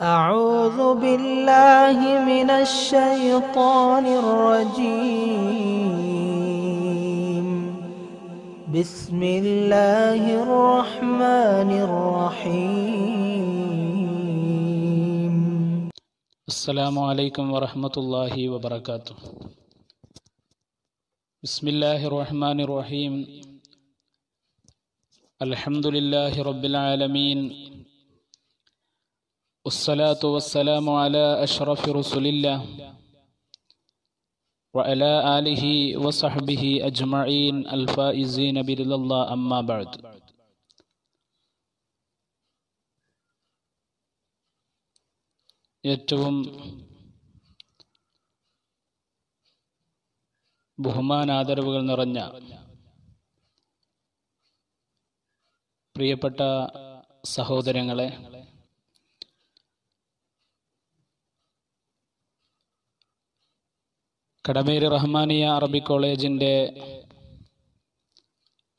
أعوذ بالله من الشيطان الرجيم بسم الله الرحمن الرحيم السلام عليكم ورحمة الله وبركاته بسم الله الرحمن الرحيم الحمد لله رب العالمين والصلاة والسلام على أشرف رسل الله وعلى آله وصحبه أجمعين الفائزين برضا الله أما بعد ഏറ്റവും ബഹുമാനാദരവുകൾ നിറഞ്ഞ പ്രിയപ്പെട്ട സഹോദരങ്ങളെ കടമേരി റഹ്മാനിയ അറബി കോളേജിൻ്റെ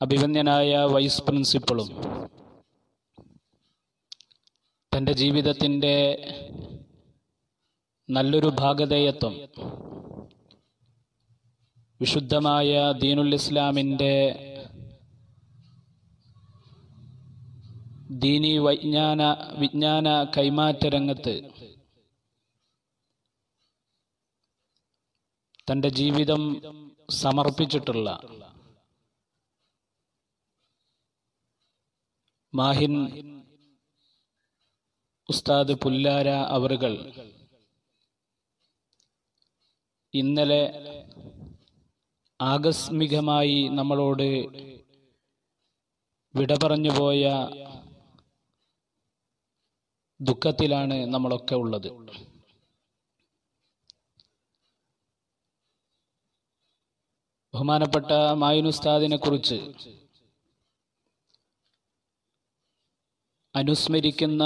അഭിവന്യനായ വൈസ് പ്രിൻസിപ്പളും തൻ്റെ ജീവിതത്തിൻ്റെ നല്ലൊരു ഭാഗതേയത്വം വിശുദ്ധമായ ദീനുൽ ഇസ്ലാമിൻ്റെ ദീനി വൈജ്ഞാന വിജ്ഞാന കൈമാറ്റ രംഗത്ത് തൻ്റെ ജീവിതം സമർപ്പിച്ചിട്ടുള്ള മാഹിൻ ഉസ്താദ് പുല്ലാര അവറുകൾ ഇന്നലെ ആകസ്മികമായി നമ്മളോട് വിട പറഞ്ഞു പോയ ദുഃഖത്തിലാണ് നമ്മളൊക്കെ ഉള്ളത് ബഹുമാനപ്പെട്ട മായുനുസ്താദിനെ കുറിച്ച് അനുസ്മരിക്കുന്ന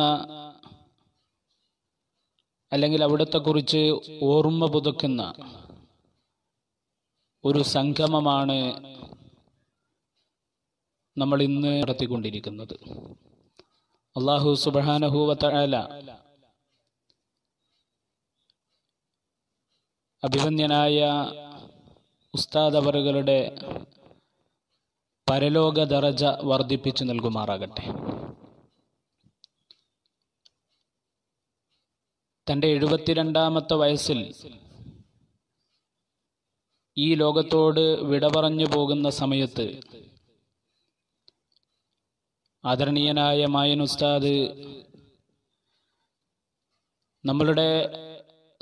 അല്ലെങ്കിൽ കുറിച്ച് ഓർമ്മ പുതുക്കുന്ന ഒരു സംഗമമാണ് നമ്മൾ ഇന്ന് നടത്തിക്കൊണ്ടിരിക്കുന്നത് അള്ളാഹു സുബാനഹൂവത്തല അഭിമന്യനായ ഉസ്താദ് അവറുകളുടെ പരലോക ദറജ വർദ്ധിപ്പിച്ചു നൽകുമാറാകട്ടെ തൻ്റെ എഴുപത്തിരണ്ടാമത്തെ വയസ്സിൽ ഈ ലോകത്തോട് വിട പറഞ്ഞു പോകുന്ന സമയത്ത് ആദരണീയനായ മായൻ ഉസ്താദ് നമ്മളുടെ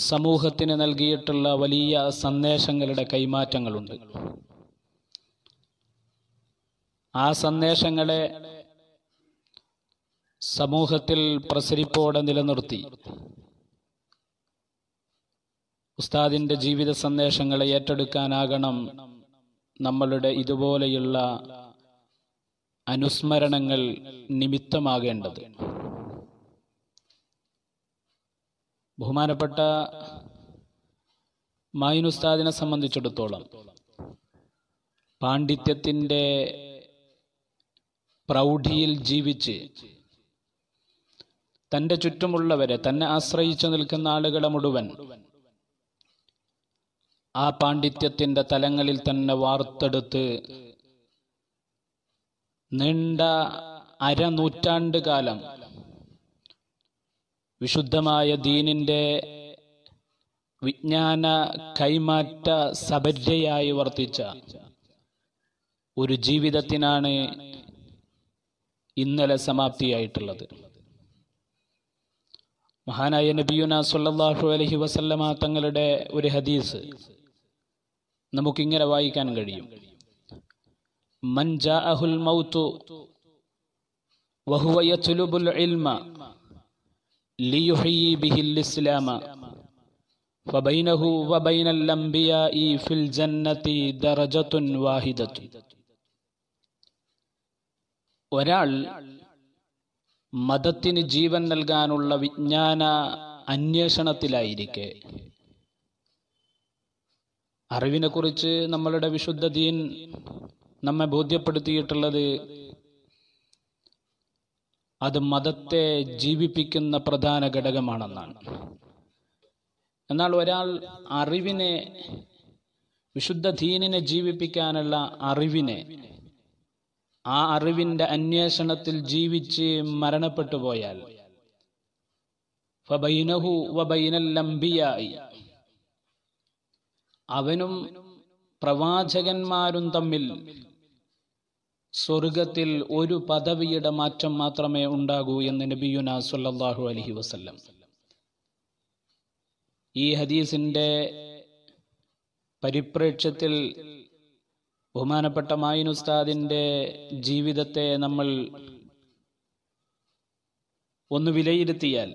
സമൂഹത്തിന് നൽകിയിട്ടുള്ള വലിയ സന്ദേശങ്ങളുടെ കൈമാറ്റങ്ങളുണ്ട് ആ സന്ദേശങ്ങളെ സമൂഹത്തിൽ പ്രസരിപ്പോടെ നിലനിർത്തി ഉസ്താദിൻ്റെ ജീവിത സന്ദേശങ്ങളെ ഏറ്റെടുക്കാനാകണം നമ്മളുടെ ഇതുപോലെയുള്ള അനുസ്മരണങ്ങൾ നിമിത്തമാകേണ്ടത് ബഹുമാനപ്പെട്ട മായുനുസ്താദിനെ സംബന്ധിച്ചിടത്തോളം പാണ്ഡിത്യത്തിൻ്റെ പ്രൗഢിയിൽ ജീവിച്ച് തൻ്റെ ചുറ്റുമുള്ളവരെ തന്നെ ആശ്രയിച്ചു നിൽക്കുന്ന ആളുകളെ മുഴുവൻ ആ പാണ്ഡിത്യത്തിൻ്റെ തലങ്ങളിൽ തന്നെ വാർത്തെടുത്ത് നീണ്ട അരനൂറ്റാണ്ട് കാലം വിശുദ്ധമായ ദീനിൻ്റെ വിജ്ഞാന കൈമാറ്റ സബര്യയായി വർത്തിച്ച ഒരു ജീവിതത്തിനാണ് ഇന്നലെ സമാപ്തിയായിട്ടുള്ളത് മഹാനായ നബിയുന സല്ലാഹു അലഹി വസല്ലമ തങ്ങളുടെ ഒരു ഹദീസ് നമുക്കിങ്ങനെ വായിക്കാൻ കഴിയും മൻജാ അഹുൽ മൗത്തു വഹുവ യത്ലുബുൽ ഇൽമ ليحيي به الإسلام فبينه وبين الأنبياء في الجنة درجة واحدة ഒരാൾ മതത്തിന് ജീവൻ നൽകാനുള്ള വിജ്ഞാന അന്വേഷണത്തിലായിരിക്കെ അറിവിനെക്കുറിച്ച് നമ്മളുടെ വിശുദ്ധ ദീൻ നമ്മെ ബോധ്യപ്പെടുത്തിയിട്ടുള്ളത് അത് മതത്തെ ജീവിപ്പിക്കുന്ന പ്രധാന ഘടകമാണെന്നാണ് എന്നാൽ ഒരാൾ അറിവിനെ വിശുദ്ധ ധീനിനെ ജീവിപ്പിക്കാനുള്ള അറിവിനെ ആ അറിവിൻ്റെ അന്വേഷണത്തിൽ ജീവിച്ച് മരണപ്പെട്ടു പോയാൽ അവനും പ്രവാചകന്മാരും തമ്മിൽ സ്വർഗത്തിൽ ഒരു പദവിയുടെ മാറ്റം മാത്രമേ ഉണ്ടാകൂ എന്ന് നബിയുന സല്ലാഹു അലഹി വസ്ല്ലം ഈ ഹദീസിന്റെ പരിപ്രേക്ഷ്യത്തിൽ ബഹുമാനപ്പെട്ട മായിനുസ്താദിന്റെ ജീവിതത്തെ നമ്മൾ ഒന്ന് വിലയിരുത്തിയാൽ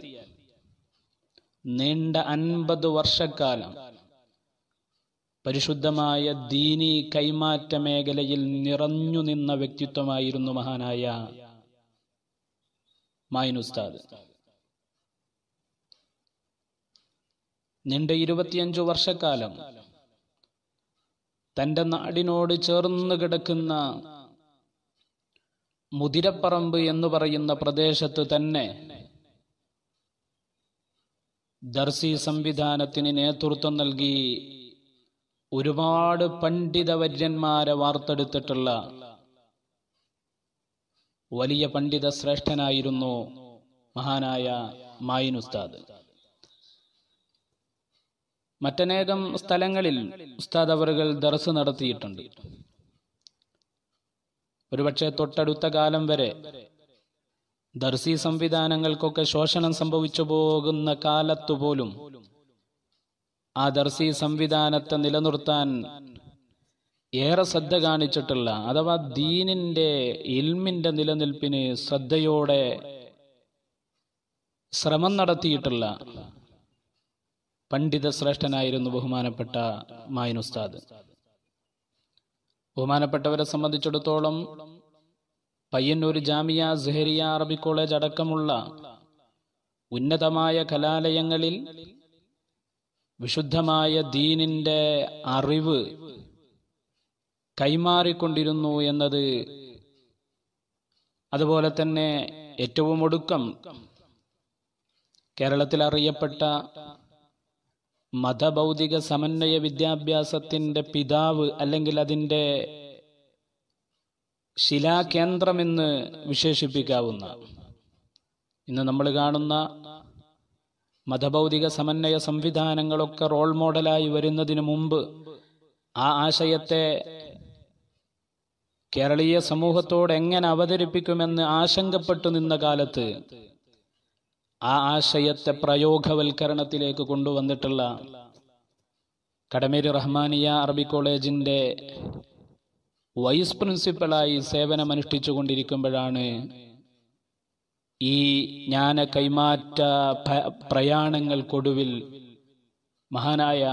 നീണ്ട അൻപത് വർഷക്കാലം പരിശുദ്ധമായ ദീനി കൈമാറ്റ മേഖലയിൽ നിറഞ്ഞു നിന്ന വ്യക്തിത്വമായിരുന്നു മഹാനായ മായനുസ്താദ് നീണ്ട ഇരുപത്തിയഞ്ചു വർഷക്കാലം തന്റെ നാടിനോട് ചേർന്ന് കിടക്കുന്ന മുതിരപ്പറമ്പ് എന്ന് പറയുന്ന പ്രദേശത്ത് തന്നെ ദർസി സംവിധാനത്തിന് നേതൃത്വം നൽകി ഒരുപാട് പണ്ഡിതവര്യന്മാരെ വാർത്തെടുത്തിട്ടുള്ള വലിയ പണ്ഡിത ശ്രേഷ്ഠനായിരുന്നു മഹാനായ മായിൻ ഉസ്താദ് മറ്റനേകം സ്ഥലങ്ങളിൽ ഉസ്താദ് അവറുകൾ ദർസ് നടത്തിയിട്ടുണ്ട് ഒരുപക്ഷെ തൊട്ടടുത്ത കാലം വരെ ദർസി സംവിധാനങ്ങൾക്കൊക്കെ ശോഷണം സംഭവിച്ചു പോകുന്ന കാലത്തുപോലും ആ ദർസി സംവിധാനത്തെ നിലനിർത്താൻ ഏറെ ശ്രദ്ധ കാണിച്ചിട്ടുള്ള അഥവാ ദീനിന്റെ ഇൽമിന്റെ നിലനിൽപ്പിന് ശ്രദ്ധയോടെ ശ്രമം നടത്തിയിട്ടുള്ള പണ്ഡിത ശ്രേഷ്ഠനായിരുന്നു ബഹുമാനപ്പെട്ട മായിൻ ഉസ്താദ് ബഹുമാനപ്പെട്ടവരെ സംബന്ധിച്ചിടത്തോളം പയ്യന്നൂർ ജാമിയ സെഹരിയ അറബി കോളേജ് അടക്കമുള്ള ഉന്നതമായ കലാലയങ്ങളിൽ വിശുദ്ധമായ ദീനിന്റെ അറിവ് കൈമാറിക്കൊണ്ടിരുന്നു എന്നത് അതുപോലെ തന്നെ ഏറ്റവും ഒടുക്കം കേരളത്തിൽ അറിയപ്പെട്ട മതഭൗതിക സമന്വയ വിദ്യാഭ്യാസത്തിന്റെ പിതാവ് അല്ലെങ്കിൽ അതിൻ്റെ ശിലാകേന്ദ്രമെന്ന് വിശേഷിപ്പിക്കാവുന്ന ഇന്ന് നമ്മൾ കാണുന്ന മതഭൗതിക സമന്വയ സംവിധാനങ്ങളൊക്കെ റോൾ മോഡലായി വരുന്നതിന് മുമ്പ് ആ ആശയത്തെ കേരളീയ സമൂഹത്തോട് എങ്ങനെ അവതരിപ്പിക്കുമെന്ന് ആശങ്കപ്പെട്ടു നിന്ന കാലത്ത് ആ ആശയത്തെ പ്രയോഗവൽക്കരണത്തിലേക്ക് കൊണ്ടുവന്നിട്ടുള്ള കടമേരി റഹ്മാനിയ അറബി കോളേജിൻ്റെ വൈസ് പ്രിൻസിപ്പളായി കൊണ്ടിരിക്കുമ്പോഴാണ് ഈ ജ്ഞാന കൈമാറ്റ പ്രയാണങ്ങൾക്കൊടുവിൽ മഹാനായ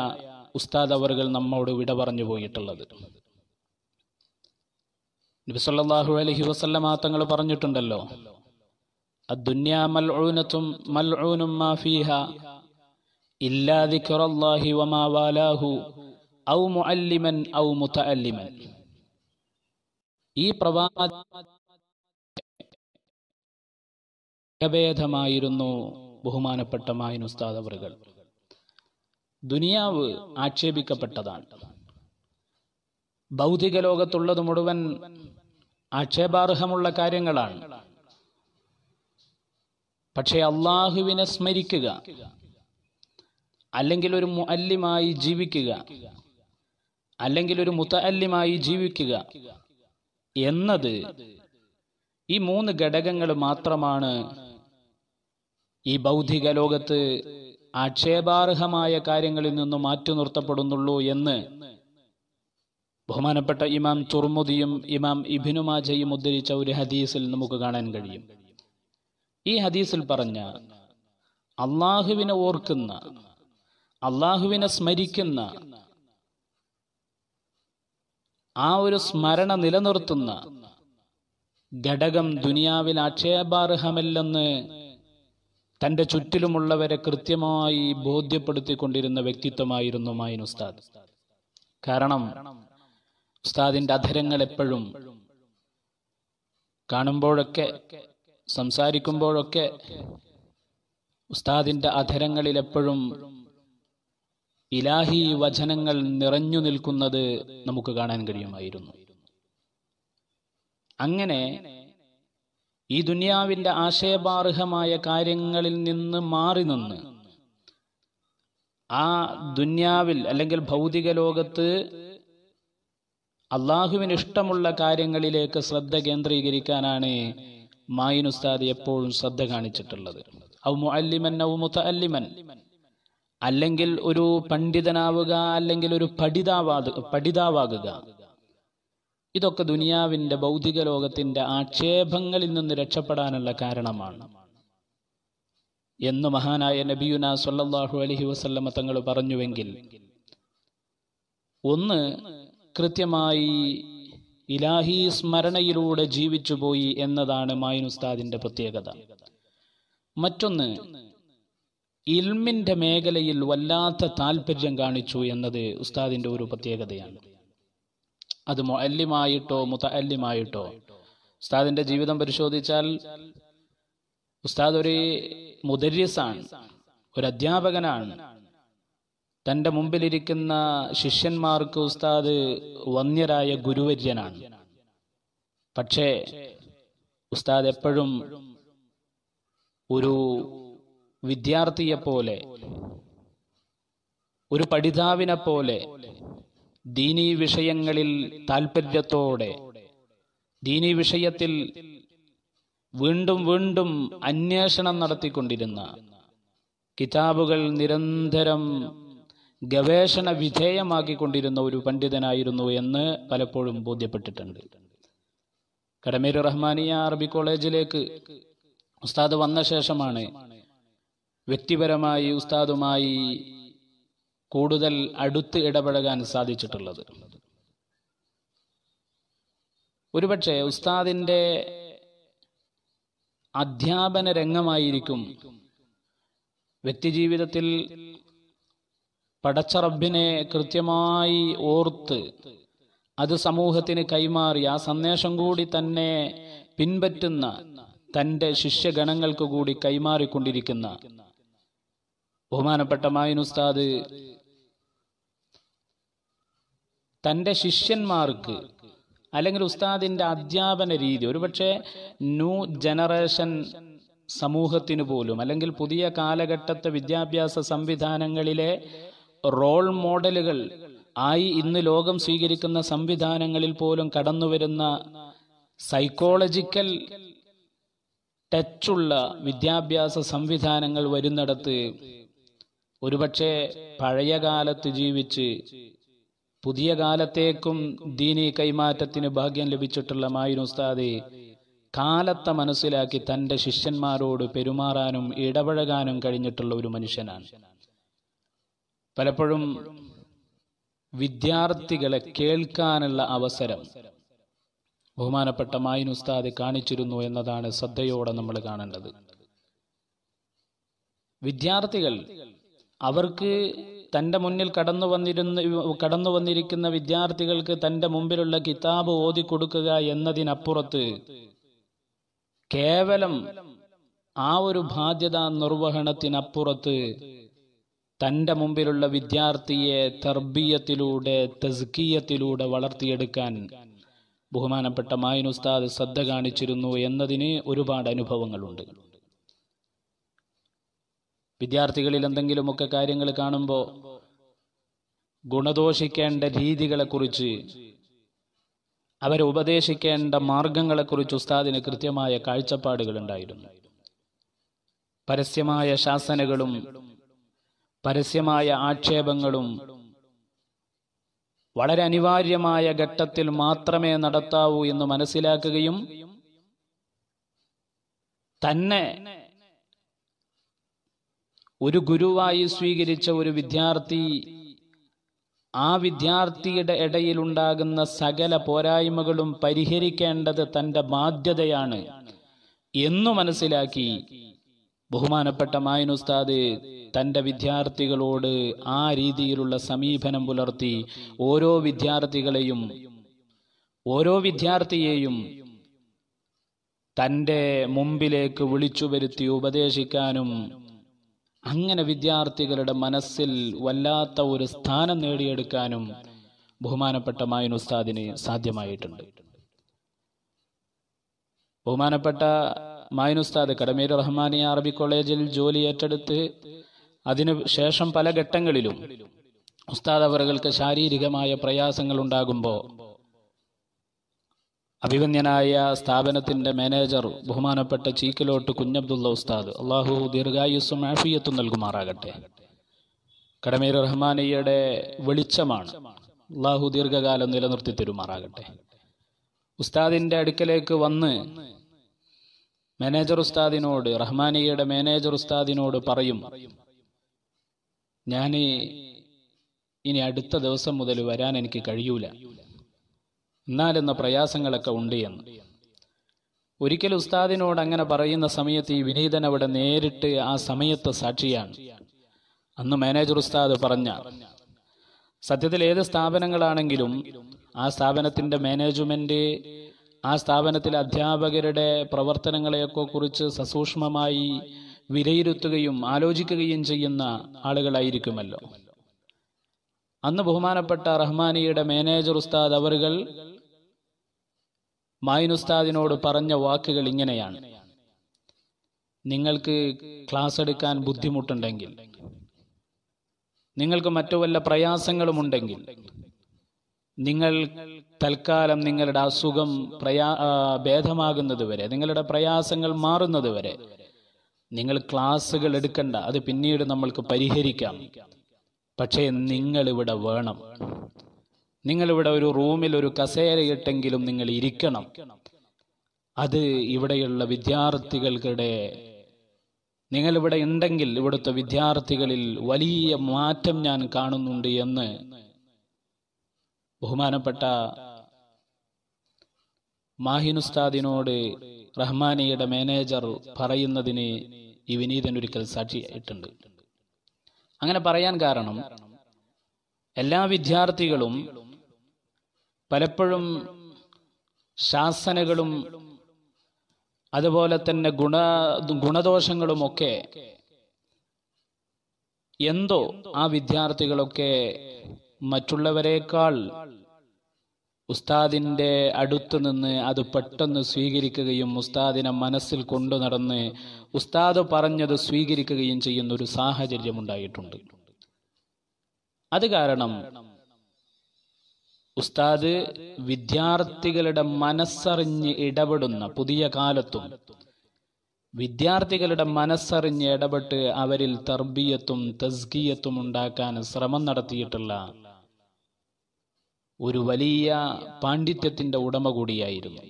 ഉസ്താദ് അവറുകൾ നമ്മോട് വിട പറഞ്ഞു പോയിട്ടുള്ളത് നബിസല്ലാഹു അലഹി വസല്ലമ തങ്ങൾ പറഞ്ഞിട്ടുണ്ടല്ലോ മൽഊനും മാ ഇല്ലാ വമാ വാലാഹു ഔ മുഅല്ലിമൻ ഔ മുതഅല്ലിമൻ ഈ പ്രവാചക ഭേദമായിരുന്നു ബഹുമാനപ്പെട്ട മായൻ ഉസ്താദ് അവറുകൾ ദുനിയാവ് ആക്ഷേപിക്കപ്പെട്ടതാണ് ഭൗതിക ലോകത്തുള്ളത് മുഴുവൻ ആക്ഷേപാർഹമുള്ള കാര്യങ്ങളാണ് പക്ഷേ അള്ളാഹുവിനെ സ്മരിക്കുക അല്ലെങ്കിൽ ഒരു മുഅല്ലിമായി ജീവിക്കുക അല്ലെങ്കിൽ ഒരു അല്ലിമായി ജീവിക്കുക എന്നത് ഈ മൂന്ന് ഘടകങ്ങൾ മാത്രമാണ് ഈ ബൗദ്ധിക ലോകത്ത് ആക്ഷേപാർഹമായ കാര്യങ്ങളിൽ നിന്ന് മാറ്റി നിർത്തപ്പെടുന്നുള്ളൂ എന്ന് ബഹുമാനപ്പെട്ട ഇമാം തുർമുദിയും ഇമാം ഇബിനുമാജയും ഉദ്ധരിച്ച ഒരു ഹദീസിൽ നമുക്ക് കാണാൻ കഴിയും ഈ ഹദീസിൽ പറഞ്ഞ അള്ളാഹുവിനെ ഓർക്കുന്ന അള്ളാഹുവിനെ സ്മരിക്കുന്ന ആ ഒരു സ്മരണ നിലനിർത്തുന്ന ഘടകം ദുനിയാവിൽ ആക്ഷേപാർഹമല്ലെന്ന് തന്റെ ചുറ്റിലുമുള്ളവരെ കൃത്യമായി ബോധ്യപ്പെടുത്തിക്കൊണ്ടിരുന്ന വ്യക്തിത്വമായിരുന്നു മായിൻ ഉസ്താദ് കാരണം ഉസ്താദിന്റെ അധരങ്ങൾ എപ്പോഴും കാണുമ്പോഴൊക്കെ സംസാരിക്കുമ്പോഴൊക്കെ ഉസ്താദിന്റെ അധരങ്ങളിൽ എപ്പോഴും ഇലാഹി വചനങ്ങൾ നിറഞ്ഞു നിൽക്കുന്നത് നമുക്ക് കാണാൻ കഴിയുമായിരുന്നു അങ്ങനെ ഈ ദുനിയാവിൻ്റെ ആശയബാർഹമായ കാര്യങ്ങളിൽ നിന്ന് മാറി നിന്ന് ആ ദുന്യാവിൽ അല്ലെങ്കിൽ ഭൗതിക ലോകത്ത് അള്ളാഹുവിന് ഇഷ്ടമുള്ള കാര്യങ്ങളിലേക്ക് ശ്രദ്ധ കേന്ദ്രീകരിക്കാനാണ് മായിൻ ഉസ്താദ് എപ്പോഴും ശ്രദ്ധ കാണിച്ചിട്ടുള്ളത് ഔ മുഅല്ലിമൻ അല്ലെങ്കിൽ ഒരു പണ്ഡിതനാവുക അല്ലെങ്കിൽ ഒരു പഠിതാവാ പഠിതാവാകുക ഇതൊക്കെ ദുനിയാവിന്റെ ഭൗതിക ലോകത്തിന്റെ ആക്ഷേപങ്ങളിൽ നിന്ന് രക്ഷപ്പെടാനുള്ള കാരണമാണ് എന്ന് മഹാനായ നബിയുന സൊല്ലാഹു അലഹി വസല്ലമ തങ്ങൾ പറഞ്ഞുവെങ്കിൽ ഒന്ന് കൃത്യമായി ഇലാഹി സ്മരണയിലൂടെ ജീവിച്ചുപോയി എന്നതാണ് ഉസ്താദിന്റെ പ്രത്യേകത മറ്റൊന്ന് ഇൽമിന്റെ മേഖലയിൽ വല്ലാത്ത താല്പര്യം കാണിച്ചു എന്നത് ഉസ്താദിന്റെ ഒരു പ്രത്യേകതയാണ് അത് മൊല്ലിമായിട്ടോ മുത്തല്ലിമായിട്ടോ ഉസ്താദിന്റെ ജീവിതം പരിശോധിച്ചാൽ ഉസ്താദ് ഒരു മുദരിസാണ് ഒരു അധ്യാപകനാണ് തന്റെ മുമ്പിലിരിക്കുന്ന ശിഷ്യന്മാർക്ക് ഉസ്താദ് വന്യരായ ഗുരുവര്യനാണ് പക്ഷേ ഉസ്താദ് എപ്പോഴും ഒരു വിദ്യാർത്ഥിയെ പോലെ ഒരു പഠിതാവിനെ പോലെ ദീനീ വിഷയങ്ങളിൽ താൽപ്പര്യത്തോടെ ദീനീ വിഷയത്തിൽ വീണ്ടും വീണ്ടും അന്വേഷണം നടത്തിക്കൊണ്ടിരുന്ന കിതാബുകൾ നിരന്തരം ഗവേഷണ വിധേയമാക്കിക്കൊണ്ടിരുന്ന ഒരു പണ്ഡിതനായിരുന്നു എന്ന് പലപ്പോഴും ബോധ്യപ്പെട്ടിട്ടുണ്ട് കടമേരി റഹ്മാനിയ അറബി കോളേജിലേക്ക് ഉസ്താദ് വന്ന ശേഷമാണ് വ്യക്തിപരമായി ഉസ്താദുമായി കൂടുതൽ അടുത്ത് ഇടപഴകാൻ സാധിച്ചിട്ടുള്ളത് ഒരുപക്ഷെ ഉസ്താദിൻ്റെ അധ്യാപന രംഗമായിരിക്കും വ്യക്തിജീവിതത്തിൽ പടച്ചറബിനെ കൃത്യമായി ഓർത്ത് അത് സമൂഹത്തിന് കൈമാറി ആ സന്ദേശം കൂടി തന്നെ പിൻപറ്റുന്ന തൻ്റെ ശിഷ്യഗണങ്ങൾക്ക് കൂടി കൈമാറിക്കൊണ്ടിരിക്കുന്ന ബഹുമാനപ്പെട്ട മായിൻ ഉസ്താദ് തൻ്റെ ശിഷ്യന്മാർക്ക് അല്ലെങ്കിൽ ഉസ്താദിൻ്റെ അധ്യാപന രീതി ഒരുപക്ഷെ ന്യൂ ജനറേഷൻ സമൂഹത്തിന് പോലും അല്ലെങ്കിൽ പുതിയ കാലഘട്ടത്തെ വിദ്യാഭ്യാസ സംവിധാനങ്ങളിലെ റോൾ മോഡലുകൾ ആയി ഇന്ന് ലോകം സ്വീകരിക്കുന്ന സംവിധാനങ്ങളിൽ പോലും കടന്നുവരുന്ന സൈക്കോളജിക്കൽ ടച്ചുള്ള വിദ്യാഭ്യാസ സംവിധാനങ്ങൾ വരുന്നിടത്ത് ഒരുപക്ഷെ പഴയ കാലത്ത് ജീവിച്ച് പുതിയ കാലത്തേക്കും ദീനി കൈമാറ്റത്തിന് ഭാഗ്യം ലഭിച്ചിട്ടുള്ള മായിനു ഉസ്താദെ കാലത്തെ മനസ്സിലാക്കി തന്റെ ശിഷ്യന്മാരോട് പെരുമാറാനും ഇടപഴകാനും കഴിഞ്ഞിട്ടുള്ള ഒരു മനുഷ്യനാണ് പലപ്പോഴും വിദ്യാർത്ഥികളെ കേൾക്കാനുള്ള അവസരം ബഹുമാനപ്പെട്ട മായിൻ ഉസ്താദ് കാണിച്ചിരുന്നു എന്നതാണ് ശ്രദ്ധയോടെ നമ്മൾ കാണേണ്ടത് വിദ്യാർത്ഥികൾ അവർക്ക് തൻ്റെ മുന്നിൽ കടന്നു വന്നിരുന്ന കടന്നു വന്നിരിക്കുന്ന വിദ്യാർത്ഥികൾക്ക് തൻ്റെ മുമ്പിലുള്ള കിതാബ് ഓതിക്കൊടുക്കുക എന്നതിനപ്പുറത്ത് കേവലം ആ ഒരു ബാധ്യത നിർവഹണത്തിനപ്പുറത്ത് തൻ്റെ മുമ്പിലുള്ള വിദ്യാർത്ഥിയെ തർബീയത്തിലൂടെ തസ്കീയത്തിലൂടെ വളർത്തിയെടുക്കാൻ ബഹുമാനപ്പെട്ട മായിൻ ഉസ്താദ് ശ്രദ്ധ കാണിച്ചിരുന്നു എന്നതിന് ഒരുപാട് അനുഭവങ്ങളുണ്ട് വിദ്യാർത്ഥികളിൽ എന്തെങ്കിലുമൊക്കെ കാര്യങ്ങൾ കാണുമ്പോൾ ഗുണദോഷിക്കേണ്ട രീതികളെക്കുറിച്ച് അവരെ ഉപദേശിക്കേണ്ട മാർഗങ്ങളെക്കുറിച്ച് ഉസ്താദിന് കൃത്യമായ കാഴ്ചപ്പാടുകൾ ഉണ്ടായിരുന്നു പരസ്യമായ ശാസനകളും പരസ്യമായ ആക്ഷേപങ്ങളും വളരെ അനിവാര്യമായ ഘട്ടത്തിൽ മാത്രമേ നടത്താവൂ എന്ന് മനസ്സിലാക്കുകയും തന്നെ ഒരു ഗുരുവായി സ്വീകരിച്ച ഒരു വിദ്യാർത്ഥി ആ വിദ്യാർത്ഥിയുടെ ഇടയിലുണ്ടാകുന്ന സകല പോരായ്മകളും പരിഹരിക്കേണ്ടത് തൻ്റെ ബാധ്യതയാണ് എന്നു മനസ്സിലാക്കി ബഹുമാനപ്പെട്ട മായനുസ്താദ് തൻ്റെ വിദ്യാർത്ഥികളോട് ആ രീതിയിലുള്ള സമീപനം പുലർത്തി ഓരോ വിദ്യാർത്ഥികളെയും ഓരോ വിദ്യാർത്ഥിയെയും തൻ്റെ മുമ്പിലേക്ക് വിളിച്ചു വരുത്തി ഉപദേശിക്കാനും അങ്ങനെ വിദ്യാർത്ഥികളുടെ മനസ്സിൽ വല്ലാത്ത ഒരു സ്ഥാനം നേടിയെടുക്കാനും ബഹുമാനപ്പെട്ട മായൻ ഉസ്താദിന് സാധ്യമായിട്ടുണ്ട് ബഹുമാനപ്പെട്ട മായനുസ്താദ് ഉസ്താദ് റഹ്മാനി റഹ്മാനിയ അറബി കോളേജിൽ ജോലി ഏറ്റെടുത്ത് അതിനു ശേഷം പല ഘട്ടങ്ങളിലും ഉസ്താദ് അവറുകൾക്ക് ശാരീരികമായ പ്രയാസങ്ങൾ ഉണ്ടാകുമ്പോൾ അഭിമന്യനായ സ്ഥാപനത്തിൻ്റെ മാനേജർ ബഹുമാനപ്പെട്ട ചീക്കലോട്ട് കുഞ്ഞബ്ദുള്ള ഉസ്താദ് അള്ളാഹു ദീർഘായുസ്സും ആഫിയത്തും നൽകുമാറാകട്ടെ കടമീർ റഹ്മാനിയുടെ വെളിച്ചമാണ് അള്ളാഹു ദീർഘകാലം നിലനിർത്തി തരുമാറാകട്ടെ ഉസ്താദിൻ്റെ അടുക്കലേക്ക് വന്ന് മാനേജർ ഉസ്താദിനോട് റഹ്മാനിയുടെ മാനേജർ ഉസ്താദിനോട് പറയും ഞാൻ ഇനി അടുത്ത ദിവസം മുതൽ വരാൻ എനിക്ക് കഴിയൂല എന്നാലെന്ന പ്രയാസങ്ങളൊക്കെ ഉണ്ട് എന്ന് ഒരിക്കൽ ഉസ്താദിനോട് അങ്ങനെ പറയുന്ന സമയത്ത് ഈ വിനീതൻ അവിടെ നേരിട്ട് ആ സമയത്തെ സാക്ഷിയാണ് അന്ന് മാനേജർ ഉസ്താദ് പറഞ്ഞ സത്യത്തിൽ ഏത് സ്ഥാപനങ്ങളാണെങ്കിലും ആ സ്ഥാപനത്തിന്റെ മാനേജ്മെന്റ് ആ സ്ഥാപനത്തിലെ അധ്യാപകരുടെ പ്രവർത്തനങ്ങളെയൊക്കെ കുറിച്ച് സസൂക്ഷ്മമായി വിലയിരുത്തുകയും ആലോചിക്കുകയും ചെയ്യുന്ന ആളുകളായിരിക്കുമല്ലോ അന്ന് ബഹുമാനപ്പെട്ട റഹ്മാനിയുടെ മാനേജർ ഉസ്താദ് അവറുകൾ മായിനുസ്താദിനോട് പറഞ്ഞ വാക്കുകൾ ഇങ്ങനെയാണ് നിങ്ങൾക്ക് ക്ലാസ് എടുക്കാൻ ബുദ്ധിമുട്ടുണ്ടെങ്കിൽ നിങ്ങൾക്ക് മറ്റു വല്ല പ്രയാസങ്ങളുമുണ്ടെങ്കിൽ നിങ്ങൾ തൽക്കാലം നിങ്ങളുടെ അസുഖം പ്രയാ ഭേദമാകുന്നത് വരെ നിങ്ങളുടെ പ്രയാസങ്ങൾ മാറുന്നത് വരെ നിങ്ങൾ ക്ലാസ്സുകൾ എടുക്കണ്ട അത് പിന്നീട് നമ്മൾക്ക് പരിഹരിക്കാം പക്ഷേ നിങ്ങൾ ഇവിടെ വേണം നിങ്ങളിവിടെ ഒരു റൂമിൽ ഒരു കസേരയിട്ടെങ്കിലും നിങ്ങൾ ഇരിക്കണം അത് ഇവിടെയുള്ള വിദ്യാർത്ഥികൾക്കിടെ നിങ്ങളിവിടെ ഉണ്ടെങ്കിൽ ഇവിടുത്തെ വിദ്യാർത്ഥികളിൽ വലിയ മാറ്റം ഞാൻ കാണുന്നുണ്ട് എന്ന് ബഹുമാനപ്പെട്ട മാഹിനുസ്താദിനോട് റഹ്മാനിയുടെ മാനേജർ പറയുന്നതിന് ഈ വിനീതൻ ഒരിക്കൽ സാക്ഷിയായിട്ടുണ്ട് അങ്ങനെ പറയാൻ കാരണം എല്ലാ വിദ്യാർത്ഥികളും പലപ്പോഴും ശാസനകളും അതുപോലെ തന്നെ ഗുണ ഗുണദോഷങ്ങളുമൊക്കെ എന്തോ ആ വിദ്യാർത്ഥികളൊക്കെ മറ്റുള്ളവരെക്കാൾ ഉസ്താദിൻ്റെ അടുത്ത് നിന്ന് അത് പെട്ടെന്ന് സ്വീകരിക്കുകയും ഉസ്താദിനെ മനസ്സിൽ കൊണ്ടു നടന്ന് ഉസ്താദ് പറഞ്ഞത് സ്വീകരിക്കുകയും ചെയ്യുന്ന ഒരു സാഹചര്യം ഉണ്ടായിട്ടുണ്ട് അത് കാരണം ഉസ്താദ് വിദ്യാർത്ഥികളുടെ മനസ്സറിഞ്ഞ് ഇടപെടുന്ന പുതിയ കാലത്തും വിദ്യാർത്ഥികളുടെ മനസ്സറിഞ്ഞ് ഇടപെട്ട് അവരിൽ തർബീയത്തും തസ്കീയത്തും ഉണ്ടാക്കാൻ ശ്രമം നടത്തിയിട്ടുള്ള ഒരു വലിയ പാണ്ഡിത്യത്തിന്റെ ഉടമ കൂടിയായിരുന്നു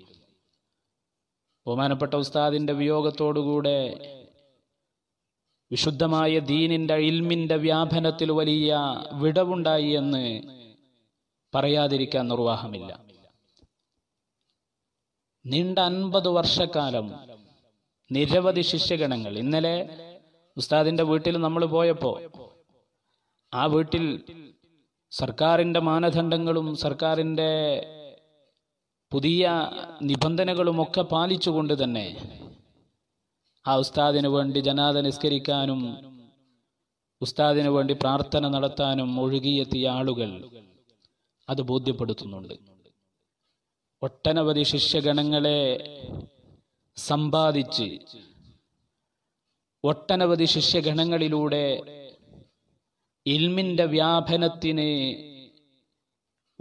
ബഹുമാനപ്പെട്ട ഉസ്താദിന്റെ വിയോഗത്തോടുകൂടെ വിശുദ്ധമായ ദീനിന്റെ ഇൽമിന്റെ വ്യാപനത്തിൽ വലിയ വിടവുണ്ടായി എന്ന് പറയാതിരിക്കാൻ നിർവാഹമില്ല നീണ്ട അൻപത് വർഷക്കാലം നിരവധി ശിഷ്യഗണങ്ങൾ ഇന്നലെ ഉസ്താദിന്റെ വീട്ടിൽ നമ്മൾ പോയപ്പോൾ ആ വീട്ടിൽ സർക്കാരിന്റെ മാനദണ്ഡങ്ങളും സർക്കാരിന്റെ പുതിയ നിബന്ധനകളുമൊക്കെ പാലിച്ചുകൊണ്ട് തന്നെ ആ ഉസ്താദിനു വേണ്ടി ജനാദ നിസ്കരിക്കാനും ഉസ്താദിനു വേണ്ടി പ്രാർത്ഥന നടത്താനും ഒഴുകിയെത്തിയ ആളുകൾ അത് ബോധ്യപ്പെടുത്തുന്നുണ്ട് ഒട്ടനവധി ശിഷ്യഗണങ്ങളെ സമ്പാദിച്ച് ഒട്ടനവധി ശിഷ്യഗണങ്ങളിലൂടെ ഇൽമിൻ്റെ വ്യാപനത്തിന്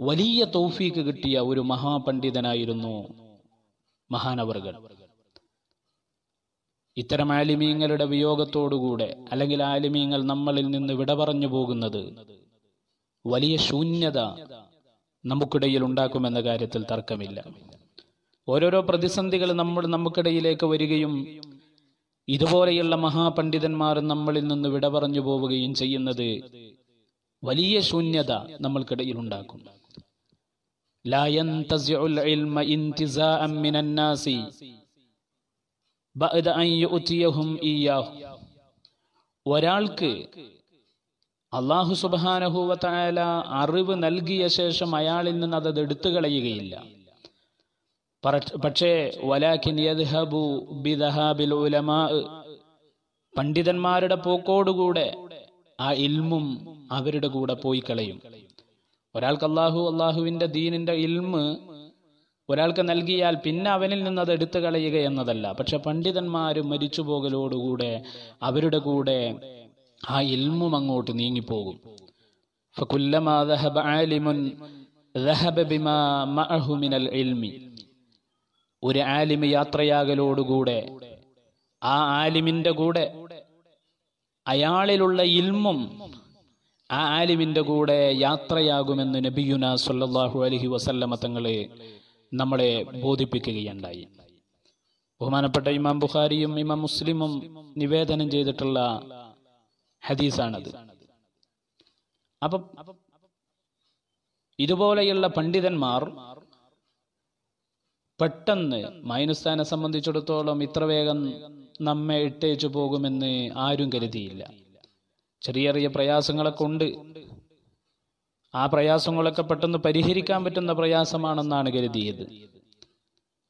വലിയ തോഫീക്ക് കിട്ടിയ ഒരു മഹാപണ്ഡിതനായിരുന്നു മഹാനവറുകൾ ഇത്തരം ആലിമീങ്ങളുടെ വിയോഗത്തോടുകൂടെ അല്ലെങ്കിൽ ആലിമീങ്ങൾ നമ്മളിൽ നിന്ന് വിട പറഞ്ഞു പോകുന്നത് വലിയ ശൂന്യത നമുക്കിടയിൽ ഉണ്ടാക്കുമെന്ന കാര്യത്തിൽ തർക്കമില്ല ഓരോരോ പ്രതിസന്ധികൾ നമ്മൾ നമുക്കിടയിലേക്ക് വരികയും ഇതുപോലെയുള്ള മഹാപണ്ഡിതന്മാർ നമ്മളിൽ നിന്ന് വിട പറഞ്ഞു പോവുകയും ചെയ്യുന്നത് വലിയ ശൂന്യത നമ്മൾക്കിടയിൽ ഉണ്ടാക്കും ഒരാൾക്ക് അള്ളാഹു സുബാനഹൂവത്തായാല അറിവ് നൽകിയ ശേഷം അയാളിൽ നിന്ന് അത് എടുത്തു കളയുകയില്ല പക്ഷേ യദ്ഹബു ഉലമാ പണ്ഡിതന്മാരുടെ പോക്കോടുകൂടെ ആ ഇൽമും അവരുടെ കൂടെ പോയി കളയും ഒരാൾക്ക് അള്ളാഹു അള്ളാഹുവിന്റെ ദീനിന്റെ ഇൽമ് ഒരാൾക്ക് നൽകിയാൽ പിന്നെ അവനിൽ നിന്ന് അത് എടുത്തു കളയുക എന്നതല്ല പക്ഷെ പണ്ഡിതന്മാർ മരിച്ചു പോകലോടുകൂടെ അവരുടെ കൂടെ ആ ഇൽമും അങ്ങോട്ട് നീങ്ങിപ്പോകും ഒരു ആലിമ യാത്രയാകലോടുകൂടെ ആ ആലിമിന്റെ കൂടെ അയാളിലുള്ള ഇൽമും ആ ആലിമിന്റെ കൂടെ യാത്രയാകുമെന്ന് നബിയുന സല്ലാഹു അലഹി വസല്ലമ തങ്ങളെ നമ്മളെ ബോധിപ്പിക്കുകയുണ്ടായി ബഹുമാനപ്പെട്ട ഇമാം ബുഖാരിയും ഇമാം മുസ്ലിമും നിവേദനം ചെയ്തിട്ടുള്ള ഹദീസാണത് അപ്പം ഇതുപോലെയുള്ള പണ്ഡിതന്മാർ പെട്ടെന്ന് മൈനുസ്ഥാനെ സംബന്ധിച്ചിടത്തോളം ഇത്ര വേഗം നമ്മെ ഇട്ടേച്ചു പോകുമെന്ന് ആരും കരുതിയില്ല ചെറിയ ചെറിയ പ്രയാസങ്ങളൊക്കെ ഉണ്ട് ആ പ്രയാസങ്ങളൊക്കെ പെട്ടെന്ന് പരിഹരിക്കാൻ പറ്റുന്ന പ്രയാസമാണെന്നാണ് കരുതിയത്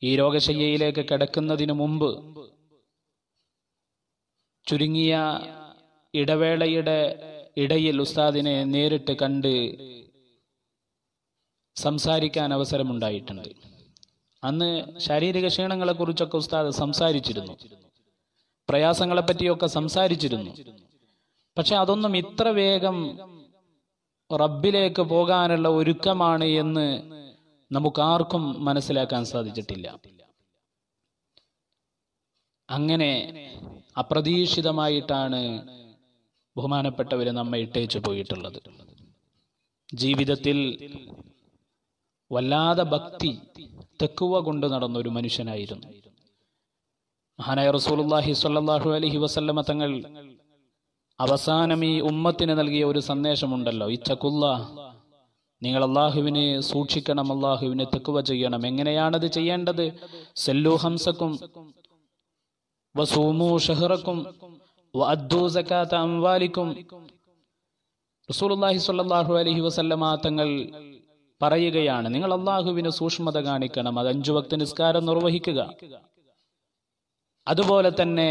ഈ രോഗശയ്യയിലേക്ക് കിടക്കുന്നതിന് മുമ്പ് ചുരുങ്ങിയ ഇടവേളയുടെ ഇടയിൽ ഉസ്താദിനെ നേരിട്ട് കണ്ട് സംസാരിക്കാൻ അവസരമുണ്ടായിട്ടുണ്ട് അന്ന് ശാരീരിക കുറിച്ചൊക്കെ ഉസ്താദ് സംസാരിച്ചിരുന്നു പ്രയാസങ്ങളെ പറ്റിയൊക്കെ സംസാരിച്ചിരുന്നു പക്ഷെ അതൊന്നും ഇത്ര വേഗം റബ്ബിലേക്ക് പോകാനുള്ള ഒരുക്കമാണ് എന്ന് നമുക്കാർക്കും മനസ്സിലാക്കാൻ സാധിച്ചിട്ടില്ല അങ്ങനെ അപ്രതീക്ഷിതമായിട്ടാണ് ബഹുമാനപ്പെട്ടവർ നമ്മെ ഇട്ടേച്ചു പോയിട്ടുള്ളത് ജീവിതത്തിൽ വല്ലാതെ ഭക്തി തെക്കുവ കൊണ്ട് നടന്ന ഒരു മനുഷ്യനായിരുന്നു മഹാനായ റസൂലുല്ലാഹി സ്വല്ലാഹു അലഹി വസല്ലമ തങ്ങൾ അവസാനം ഈ ഉമ്മത്തിന് നൽകിയ ഒരു സന്ദേശമുണ്ടല്ലോ ഇച്ചക്കുല്ല നിങ്ങൾ അള്ളാഹുവിനെ സൂക്ഷിക്കണം അള്ളാഹുവിനെ തെക്കുവ ചെയ്യണം എങ്ങനെയാണത് ചെയ്യേണ്ടത് സെല്ലു ഹംസക്കും വസൂമു ഷഹറക്കും അംവാലിക്കും റസൂലുല്ലാഹി സ്വല്ലല്ലാഹു അലൈഹി വസല്ലമ തങ്ങൾ പറയുകയാണ് നിങ്ങൾ അള്ളാഹുവിന് സൂക്ഷ്മത കാണിക്കണം അത് അഞ്ചു വക്ത നിസ്കാരം നിർവഹിക്കുക അതുപോലെ തന്നെ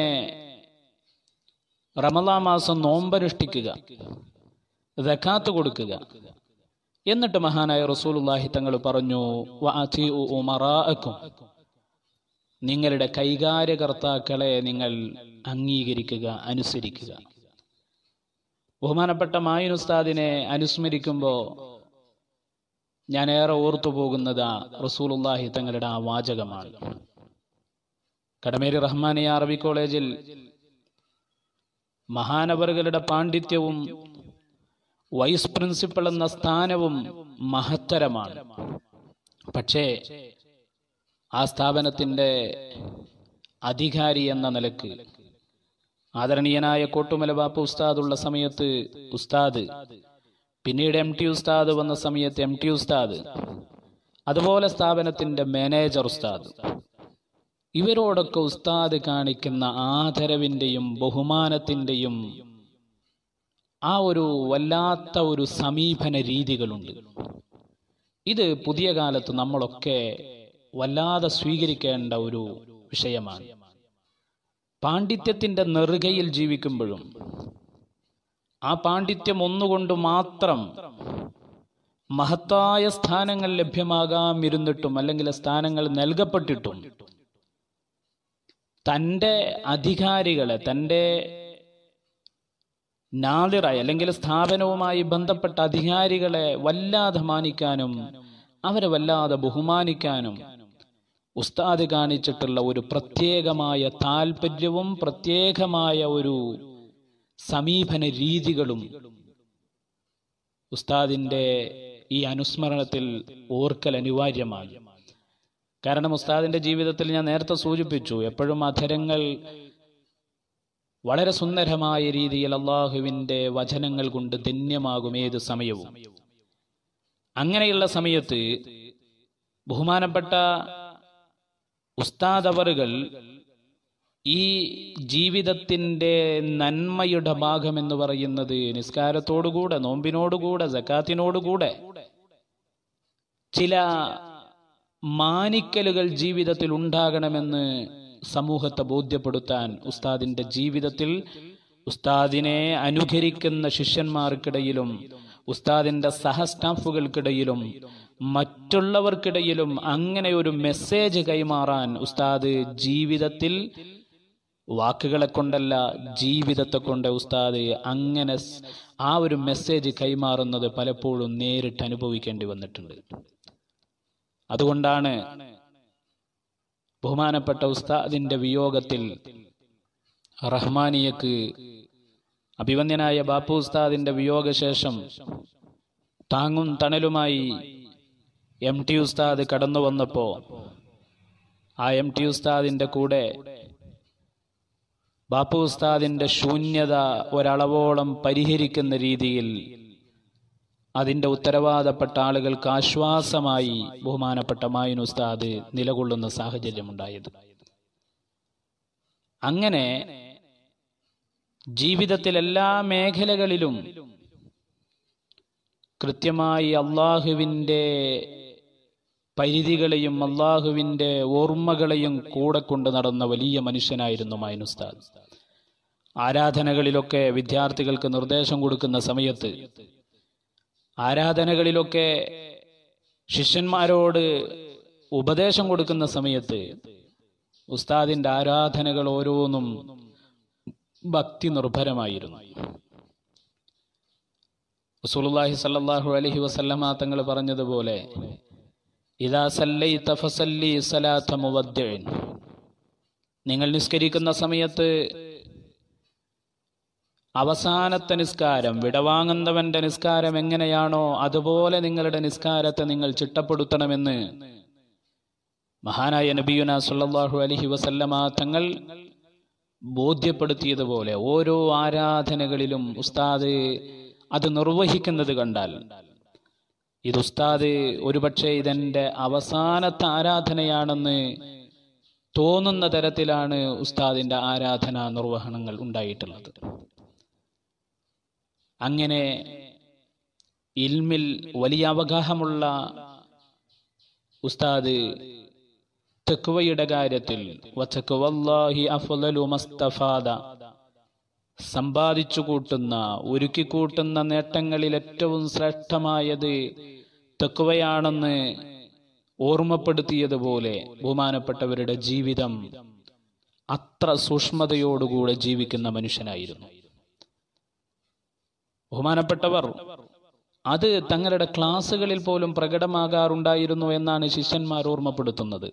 റമലാ മാസം നോമ്പനുഷ്ഠിക്കുക ജക്കാത്ത് കൊടുക്കുക എന്നിട്ട് മഹാനായ റസൂലുല്ലാഹി തങ്ങൾ പറഞ്ഞു ഉമറാക്കും നിങ്ങളുടെ കൈകാര്യകർത്താക്കളെ നിങ്ങൾ അംഗീകരിക്കുക അനുസരിക്കുക ബഹുമാനപ്പെട്ട മായിൻ ഉസ്താദിനെ അനുസ്മരിക്കുമ്പോൾ ഞാൻ ഏറെ ഓർത്തു പോകുന്നത് റസൂലുല്ലാഹി തങ്ങളുടെ ആ വാചകമാണ് കടമേരി റഹ്മാനിയ അറബി കോളേജിൽ മഹാനവറുകളുടെ പാണ്ഡിത്യവും വൈസ് പ്രിൻസിപ്പൾ എന്ന സ്ഥാനവും മഹത്തരമാണ് പക്ഷേ ആ സ്ഥാപനത്തിൻ്റെ അധികാരി എന്ന നിലക്ക് ആദരണീയനായ കോട്ടുമലബാപ്പ് ഉസ്താദുള്ള സമയത്ത് ഉസ്താദ് പിന്നീട് എം ടി ഉസ്താദ് വന്ന സമയത്ത് എം ടി ഉസ്താദ് അതുപോലെ സ്ഥാപനത്തിൻ്റെ മാനേജർ ഉസ്താദ് ഇവരോടൊക്കെ ഉസ്താദ് കാണിക്കുന്ന ആദരവിൻ്റെയും ബഹുമാനത്തിൻ്റെയും ആ ഒരു വല്ലാത്ത ഒരു സമീപന രീതികളുണ്ട് ഇത് പുതിയ കാലത്ത് നമ്മളൊക്കെ വല്ലാതെ സ്വീകരിക്കേണ്ട ഒരു വിഷയമാണ് പാണ്ഡിത്യത്തിൻ്റെ നെറുകയിൽ ജീവിക്കുമ്പോഴും ആ പാണ്ഡിത്യം ഒന്നുകൊണ്ട് മാത്രം മഹത്തായ സ്ഥാനങ്ങൾ ലഭ്യമാകാമിരുന്നിട്ടും അല്ലെങ്കിൽ സ്ഥാനങ്ങൾ നൽകപ്പെട്ടിട്ടും തൻ്റെ അധികാരികളെ തൻ്റെ നാദിറായി അല്ലെങ്കിൽ സ്ഥാപനവുമായി ബന്ധപ്പെട്ട അധികാരികളെ വല്ലാതെ മാനിക്കാനും അവരെ വല്ലാതെ ബഹുമാനിക്കാനും ഉസ്താദ് കാണിച്ചിട്ടുള്ള ഒരു പ്രത്യേകമായ താല്പര്യവും പ്രത്യേകമായ ഒരു സമീപന രീതികളും ഉസ്താദിന്റെ ഈ അനുസ്മരണത്തിൽ ഓർക്കൽ അനിവാര്യമാണ് കാരണം ഉസ്താദിന്റെ ജീവിതത്തിൽ ഞാൻ നേരത്തെ സൂചിപ്പിച്ചു എപ്പോഴും അധരങ്ങൾ വളരെ സുന്ദരമായ രീതിയിൽ അള്ളാഹുവിൻ്റെ വചനങ്ങൾ കൊണ്ട് ധന്യമാകും ഏത് സമയവും അങ്ങനെയുള്ള സമയത്ത് ബഹുമാനപ്പെട്ട ഉസ്താദ് അവറുകൾ ഈ ജീവിതത്തിൻ്റെ നന്മയുടെ ഭാഗമെന്ന് പറയുന്നത് നിസ്കാരത്തോടുകൂടെ നോമ്പിനോടുകൂടെ ജക്കാത്തിനോടുകൂടെ ചില മാനിക്കലുകൾ ജീവിതത്തിൽ ഉണ്ടാകണമെന്ന് സമൂഹത്തെ ബോധ്യപ്പെടുത്താൻ ഉസ്താദിന്റെ ജീവിതത്തിൽ ഉസ്താദിനെ അനുകരിക്കുന്ന ശിഷ്യന്മാർക്കിടയിലും ഉസ്താദിന്റെ സഹ സ്റ്റാഫുകൾക്കിടയിലും മറ്റുള്ളവർക്കിടയിലും അങ്ങനെ ഒരു മെസ്സേജ് കൈമാറാൻ ഉസ്താദ് ജീവിതത്തിൽ വാക്കുകളെ കൊണ്ടല്ല ജീവിതത്തെ കൊണ്ട് ഉസ്താദ് അങ്ങനെ ആ ഒരു മെസ്സേജ് കൈമാറുന്നത് പലപ്പോഴും നേരിട്ട് അനുഭവിക്കേണ്ടി വന്നിട്ടുണ്ട് അതുകൊണ്ടാണ് ബഹുമാനപ്പെട്ട ഉസ്താദിന്റെ വിയോഗത്തിൽ റഹ്മാനിയക്ക് അഭിവന്ദ്യനായ ബാപ്പു ഉസ്താദിന്റെ വിയോഗശേഷം താങ്ങും തണലുമായി എം ടി ഉസ്താദ് കടന്നു വന്നപ്പോ ആ എം ടി ഉസ്താദിന്റെ കൂടെ ബാപ്പു ഉസ്താദിന്റെ ശൂന്യത ഒരളവോളം പരിഹരിക്കുന്ന രീതിയിൽ അതിന്റെ ഉത്തരവാദപ്പെട്ട ആളുകൾക്ക് ആശ്വാസമായി ബഹുമാനപ്പെട്ട മായിൻ ഉസ്താദ് നിലകൊള്ളുന്ന സാഹചര്യമുണ്ടായത് അങ്ങനെ ജീവിതത്തിലെല്ലാ എല്ലാ മേഖലകളിലും കൃത്യമായി അള്ളാഹുവിൻ്റെ പരിധികളെയും അള്ളാഹുവിൻ്റെ ഓർമ്മകളെയും കൂടെ കൊണ്ട് നടന്ന വലിയ മനുഷ്യനായിരുന്നു മൈനുസ്താദ് ആരാധനകളിലൊക്കെ വിദ്യാർത്ഥികൾക്ക് നിർദ്ദേശം കൊടുക്കുന്ന സമയത്ത് ആരാധനകളിലൊക്കെ ശിഷ്യന്മാരോട് ഉപദേശം കൊടുക്കുന്ന സമയത്ത് ഉസ്താദിൻ്റെ ആരാധനകൾ ഓരോന്നും ഭക്തി നിർഭരമായിരുന്നു റസൂലുള്ളാഹി സല്ലല്ലാഹു അലൈഹി വസല്ലമ തങ്ങൾ പറഞ്ഞതുപോലെ ഇദാ സല്ലൈ തഫസല്ലി സലാത്ത മുവദ്ദിഇൻ നിങ്ങൾ നിസ്കരിക്കുന്ന സമയത്ത് അവസാനത്തെ നിസ്കാരം വിടവാങ്ങുന്നവന്റെ നിസ്കാരം എങ്ങനെയാണോ അതുപോലെ നിങ്ങളുടെ നിസ്കാരത്തെ നിങ്ങൾ ചിട്ടപ്പെടുത്തണമെന്ന് മഹാനായ നബിയുന സല്ലല്ലാഹു അലൈഹി വസല്ലമ തങ്ങൾ ബോധ്യപ്പെടുത്തിയതുപോലെ ഓരോ ആരാധനകളിലും ഉസ്താദ് അത് നിർവഹിക്കുന്നത് കണ്ടാൽ ഇത് ഉസ്താദ് ഒരുപക്ഷെ ഇതെൻ്റെ അവസാനത്തെ ആരാധനയാണെന്ന് തോന്നുന്ന തരത്തിലാണ് ഉസ്താദിൻ്റെ ആരാധനാ നിർവഹണങ്ങൾ ഉണ്ടായിട്ടുള്ളത് അങ്ങനെ ഇൽമിൽ വലിയ അവഗാഹമുള്ള ഉസ്താദ് തെക്കുവയുടെ കാര്യത്തിൽ സമ്പാദിച്ചു കൂട്ടുന്ന ഒരുക്കി കൂട്ടുന്ന നേട്ടങ്ങളിൽ ഏറ്റവും ശ്രേഷ്ഠമായത് തെക്കുവയാണെന്ന് ഓർമ്മപ്പെടുത്തിയതുപോലെ ബഹുമാനപ്പെട്ടവരുടെ ജീവിതം അത്ര സൂക്ഷ്മതയോടുകൂടെ ജീവിക്കുന്ന മനുഷ്യനായിരുന്നു ബഹുമാനപ്പെട്ടവർ അത് തങ്ങളുടെ ക്ലാസ്സുകളിൽ പോലും പ്രകടമാകാറുണ്ടായിരുന്നു എന്നാണ് ശിഷ്യന്മാർ ഓർമ്മപ്പെടുത്തുന്നത്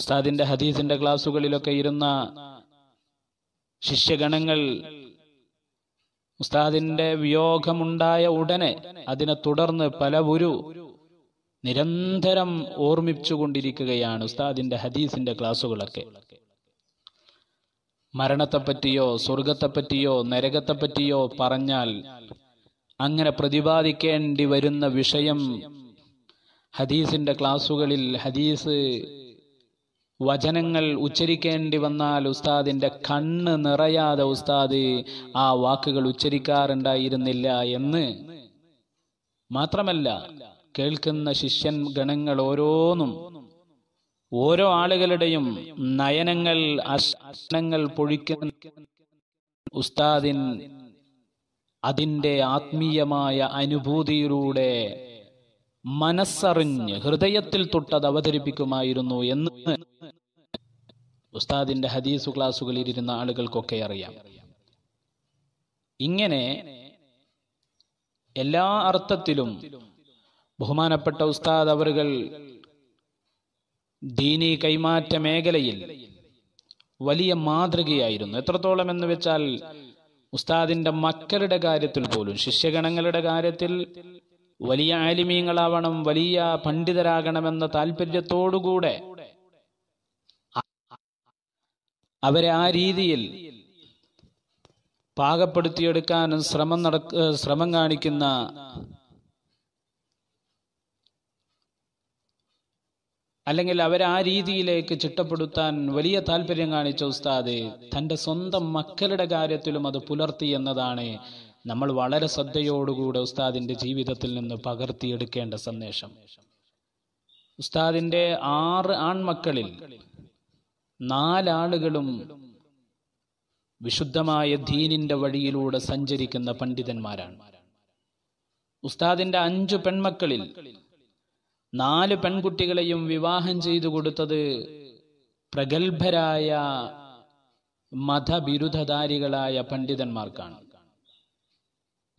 ഉസ്താദിന്റെ ഹദീസിന്റെ ക്ലാസ്സുകളിലൊക്കെ ഇരുന്ന ശിഷ്യഗണങ്ങൾ ഉസ്താദിന്റെ വിയോഗമുണ്ടായ ഉടനെ അതിനെ തുടർന്ന് പല ഒരു നിരന്തരം ഓർമ്മിച്ചുകൊണ്ടിരിക്കുകയാണ് ഉസ്താദിന്റെ ഹദീസിന്റെ ക്ലാസ്സുകളൊക്കെ മരണത്തെപ്പറ്റിയോ സ്വർഗത്തെപ്പറ്റിയോ നരകത്തെപ്പറ്റിയോ പറഞ്ഞാൽ അങ്ങനെ പ്രതിപാദിക്കേണ്ടി വരുന്ന വിഷയം ഹദീസിന്റെ ക്ലാസ്സുകളിൽ ഹദീസ് വചനങ്ങൾ ഉച്ചരിക്കേണ്ടി വന്നാൽ ഉസ്താദിൻ്റെ കണ്ണ് നിറയാതെ ഉസ്താദ് ആ വാക്കുകൾ ഉച്ചരിക്കാറുണ്ടായിരുന്നില്ല എന്ന് മാത്രമല്ല കേൾക്കുന്ന ശിഷ്യൻ ഗണങ്ങൾ ഓരോന്നും ഓരോ ആളുകളുടെയും നയനങ്ങൾ അശ്നങ്ങൾ പൊഴിക്കുന്ന ഉസ്താദിൻ അതിൻ്റെ ആത്മീയമായ അനുഭൂതിയിലൂടെ മനസ്സറിഞ്ഞ് ഹൃദയത്തിൽ തൊട്ടത് അവതരിപ്പിക്കുമായിരുന്നു എന്ന് ഉസ്താദിൻ്റെ ഹദീസ് ക്ലാസ്സുകളിൽ ഇരുന്ന ആളുകൾക്കൊക്കെ അറിയാം ഇങ്ങനെ എല്ലാ അർത്ഥത്തിലും ബഹുമാനപ്പെട്ട ഉസ്താദ് അവറുകൾ ദീനി കൈമാറ്റ മേഖലയിൽ വലിയ മാതൃകയായിരുന്നു എത്രത്തോളം എന്ന് വെച്ചാൽ ഉസ്താദിന്റെ മക്കളുടെ കാര്യത്തിൽ പോലും ശിഷ്യഗണങ്ങളുടെ കാര്യത്തിൽ വലിയ ആലിമീങ്ങളാവണം വലിയ പണ്ഡിതരാകണമെന്ന താല്പര്യത്തോടുകൂടെ അവരെ ആ രീതിയിൽ പാകപ്പെടുത്തിയെടുക്കാനും ശ്രമം നടക്ക ശ്രമം കാണിക്കുന്ന അല്ലെങ്കിൽ അവരെ ആ രീതിയിലേക്ക് ചിട്ടപ്പെടുത്താൻ വലിയ താല്പര്യം കാണിച്ച ഉസ്താദ് തൻ്റെ സ്വന്തം മക്കളുടെ കാര്യത്തിലും അത് പുലർത്തി എന്നതാണ് നമ്മൾ വളരെ ശ്രദ്ധയോടുകൂടെ ഉസ്താദിൻ്റെ ജീവിതത്തിൽ നിന്ന് പകർത്തിയെടുക്കേണ്ട സന്ദേശം ഉസ്താദിൻ്റെ ആറ് ആൺമക്കളിൽ നാലാളുകളും വിശുദ്ധമായ ദീനിന്റെ വഴിയിലൂടെ സഞ്ചരിക്കുന്ന പണ്ഡിതന്മാരാണ് ഉസ്താദിന്റെ അഞ്ചു പെൺമക്കളിൽ നാല് പെൺകുട്ടികളെയും വിവാഹം ചെയ്തു കൊടുത്തത് പ്രഗത്ഭരായ മതബിരുദധാരികളായ പണ്ഡിതന്മാർക്കാണ്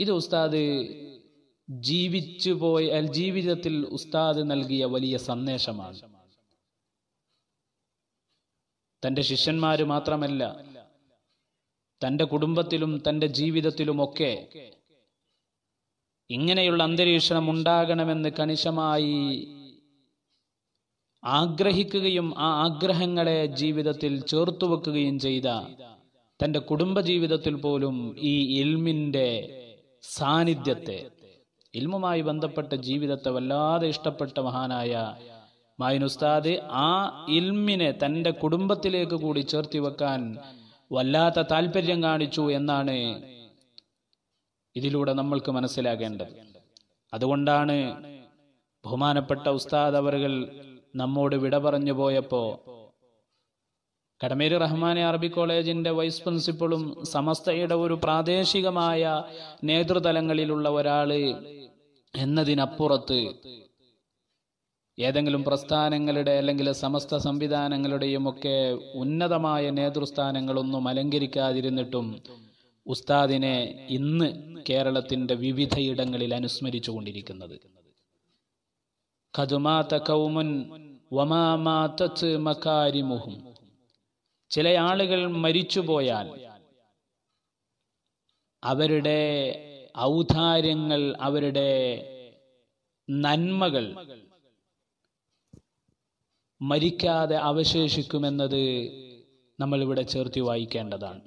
ഇത് ഉസ്താദ് ജീവിച്ചു പോയ ജീവിതത്തിൽ ഉസ്താദ് നൽകിയ വലിയ സന്ദേശമാണ് തൻ്റെ ശിഷ്യന്മാര് മാത്രമല്ല തൻ്റെ കുടുംബത്തിലും തൻ്റെ ജീവിതത്തിലുമൊക്കെ ഇങ്ങനെയുള്ള അന്തരീക്ഷണം ഉണ്ടാകണമെന്ന് കണിശമായി ആഗ്രഹിക്കുകയും ആ ആഗ്രഹങ്ങളെ ജീവിതത്തിൽ ചേർത്തു വെക്കുകയും ചെയ്ത തൻ്റെ കുടുംബജീവിതത്തിൽ പോലും ഈ ഇൽമിൻ്റെ സാന്നിധ്യത്തെ ഇൽമുമായി ബന്ധപ്പെട്ട ജീവിതത്തെ വല്ലാതെ ഇഷ്ടപ്പെട്ട മഹാനായ മായിൻ ഉസ്താദ് ആ ഇൽമിനെ തൻ്റെ കുടുംബത്തിലേക്ക് കൂടി ചേർത്തി വെക്കാൻ വല്ലാത്ത താല്പര്യം കാണിച്ചു എന്നാണ് ഇതിലൂടെ നമ്മൾക്ക് മനസ്സിലാകേണ്ടത് അതുകൊണ്ടാണ് ബഹുമാനപ്പെട്ട ഉസ്താദ് അവറുകൾ നമ്മോട് വിട പറഞ്ഞു പോയപ്പോ കടമേരി റഹ്മാനെ അറബി കോളേജിന്റെ വൈസ് പ്രിൻസിപ്പളും സമസ്തയുടെ ഒരു പ്രാദേശികമായ നേതൃതലങ്ങളിലുള്ള ഒരാള് എന്നതിനപ്പുറത്ത് ഏതെങ്കിലും പ്രസ്ഥാനങ്ങളുടെ അല്ലെങ്കിൽ സമസ്ത സംവിധാനങ്ങളുടെയും ഒക്കെ ഉന്നതമായ നേതൃസ്ഥാനങ്ങളൊന്നും അലങ്കരിക്കാതിരുന്നിട്ടും ഉസ്താദിനെ ഇന്ന് കേരളത്തിന്റെ വിവിധയിടങ്ങളിൽ അനുസ്മരിച്ചു കൊണ്ടിരിക്കുന്നത് ചില ആളുകൾ മരിച്ചുപോയാൽ അവരുടെ ഔദാര്യങ്ങൾ അവരുടെ നന്മകൾ മരിക്കാതെ അവശേഷിക്കുമെന്നത് നമ്മൾ ഇവിടെ ചേർത്തി വായിക്കേണ്ടതാണ്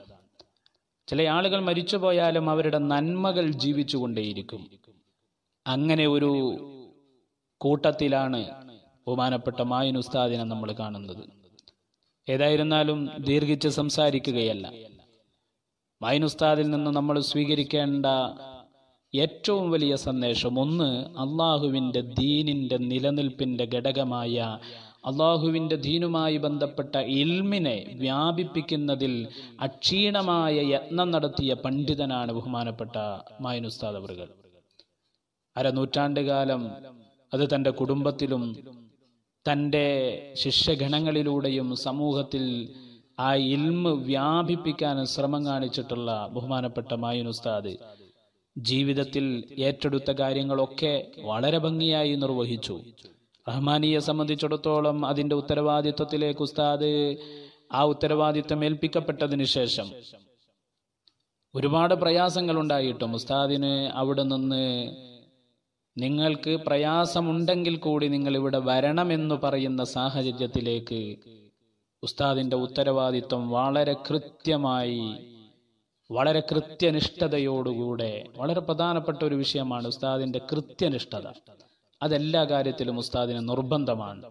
ചില ആളുകൾ മരിച്ചു പോയാലും അവരുടെ നന്മകൾ ജീവിച്ചുകൊണ്ടേയിരിക്കും അങ്ങനെ ഒരു കൂട്ടത്തിലാണ് ബഹുമാനപ്പെട്ട മായിൻ ഉസ്താദിനെ നമ്മൾ കാണുന്നത് ഏതായിരുന്നാലും ദീർഘിച്ച് സംസാരിക്കുകയല്ല മായനുസ്താദിൽ ഉസ്താദിൽ നിന്ന് നമ്മൾ സ്വീകരിക്കേണ്ട ഏറ്റവും വലിയ സന്ദേശം ഒന്ന് അള്ളാഹുവിൻ്റെ ദീനിൻ്റെ നിലനിൽപ്പിൻ്റെ ഘടകമായ അള്ളാഹുവിൻ്റെ ധീനുമായി ബന്ധപ്പെട്ട ഇൽമിനെ വ്യാപിപ്പിക്കുന്നതിൽ അക്ഷീണമായ യത്നം നടത്തിയ പണ്ഡിതനാണ് ബഹുമാനപ്പെട്ട മായനുസ്താദ് അവറുകൾ അരനൂറ്റാണ്ട് കാലം അത് തൻ്റെ കുടുംബത്തിലും തൻ്റെ ശിഷ്യഗണങ്ങളിലൂടെയും സമൂഹത്തിൽ ആ ഇൽമ് വ്യാപിപ്പിക്കാൻ ശ്രമം കാണിച്ചിട്ടുള്ള ബഹുമാനപ്പെട്ട മായുനുസ്താദ് ജീവിതത്തിൽ ഏറ്റെടുത്ത കാര്യങ്ങളൊക്കെ വളരെ ഭംഗിയായി നിർവഹിച്ചു റഹ്മാനിയെ സംബന്ധിച്ചിടത്തോളം അതിൻ്റെ ഉത്തരവാദിത്വത്തിലേക്ക് ഉസ്താദ് ആ ഉത്തരവാദിത്വം ഏൽപ്പിക്കപ്പെട്ടതിന് ശേഷം ഒരുപാട് പ്രയാസങ്ങൾ ഉണ്ടായിട്ടും ഉസ്താദിന് അവിടെ നിന്ന് നിങ്ങൾക്ക് പ്രയാസമുണ്ടെങ്കിൽ കൂടി നിങ്ങൾ ഇവിടെ വരണമെന്ന് പറയുന്ന സാഹചര്യത്തിലേക്ക് ഉസ്താദിന്റെ ഉത്തരവാദിത്വം വളരെ കൃത്യമായി വളരെ കൃത്യനിഷ്ഠതയോടുകൂടെ വളരെ പ്രധാനപ്പെട്ട ഒരു വിഷയമാണ് ഉസ്താദിന്റെ കൃത്യനിഷ്ഠത അതെല്ലാ കാര്യത്തിലും ഉസ്താദിന് നിർബന്ധമാണ്